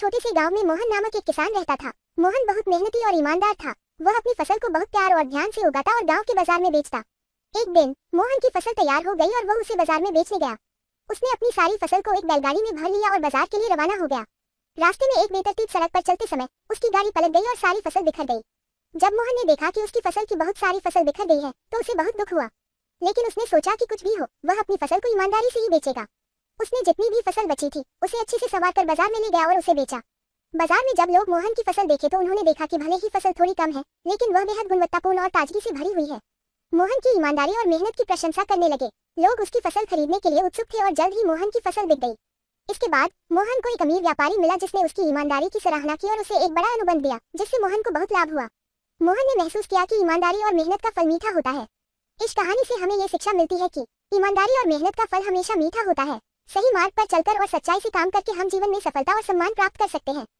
छोटे से गांव में मोहन नामक एक किसान रहता था मोहन बहुत मेहनती और ईमानदार था वह अपनी फसल को बहुत प्यार और ध्यान से उगाता और गांव के बाजार में बेचता एक दिन मोहन की फसल तैयार हो गई और वह उसे बाजार में बेचने गया उसने अपनी सारी फसल को एक बैलगाड़ी में भर लिया और बाजार के लिए रवाना हो गया रास्ते में एक बेतरतीब सड़क पर चलते समय उसकी गाड़ी पलट गई और सारी फसल बिखर गई जब मोहन ने देखा कि उसकी फसल की बहुत सारी फसल बिखर गई है तो उसे बहुत दुख हुआ लेकिन उसने सोचा कि कुछ भी हो वह अपनी फसल को ईमानदारी से ही बेचेगा उसने जितनी भी फसल बची थी उसे अच्छे से संवार कर बाजार में ले गया और उसे बेचा बाजार में जब लोग मोहन की फसल देखे तो उन्होंने देखा कि भले ही फसल थोड़ी कम है लेकिन वह बेहद गुणवत्तापूर्ण और ताजगी से भरी हुई है मोहन की ईमानदारी और मेहनत की प्रशंसा करने लगे लोग उसकी फसल खरीदने के लिए उत्सुक थे और जल्द ही मोहन की फसल बिक गई इसके बाद मोहन को एक अमीर व्यापारी मिला जिसने उसकी ईमानदारी की सराहना की और उसे एक बड़ा अनुबंध दिया जिससे मोहन को बहुत लाभ हुआ मोहन ने महसूस किया कि ईमानदारी और मेहनत का फल मीठा होता है इस कहानी से हमें ये शिक्षा मिलती है कि ईमानदारी और मेहनत का फल हमेशा मीठा होता है सही मार्ग पर चलकर और सच्चाई से काम करके हम जीवन में सफलता और सम्मान प्राप्त कर सकते हैं